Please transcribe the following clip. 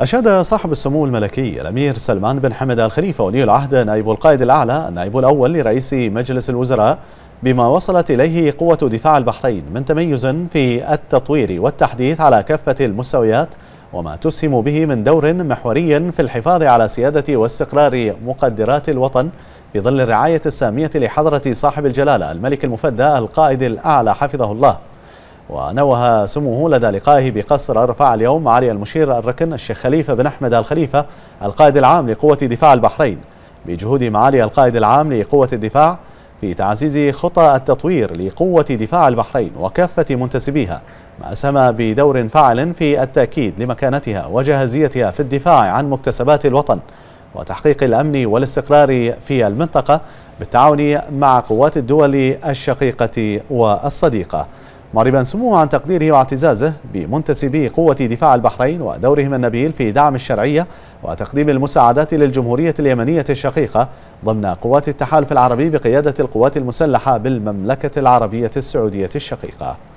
أشاد صاحب السمو الملكي الأمير سلمان بن حمد الخليفة ولي العهد نائب القائد الأعلى النائب الأول لرئيس مجلس الوزراء بما وصلت إليه قوة دفاع البحرين من تميز في التطوير والتحديث على كافة المستويات وما تسهم به من دور محوري في الحفاظ على سيادة واستقرار مقدرات الوطن في ظل الرعاية السامية لحضرة صاحب الجلالة الملك المفدى القائد الأعلى حفظه الله ونوه سموه لدى لقائه بقصر أرفع اليوم علي المشير الركن الشيخ خليفة بن أحمد الخليفة القائد العام لقوة دفاع البحرين بجهود معالي القائد العام لقوة الدفاع في تعزيز خطى التطوير لقوة دفاع البحرين وكافة منتسبيها ما أسهم بدور فاعل في التأكيد لمكانتها وجاهزيتها في الدفاع عن مكتسبات الوطن وتحقيق الأمن والاستقرار في المنطقة بالتعاون مع قوات الدول الشقيقة والصديقة معربا سموه عن تقديره واعتزازه بمنتسبي قوة دفاع البحرين ودورهم النبيل في دعم الشرعية وتقديم المساعدات للجمهورية اليمنية الشقيقة ضمن قوات التحالف العربي بقيادة القوات المسلحة بالمملكة العربية السعودية الشقيقة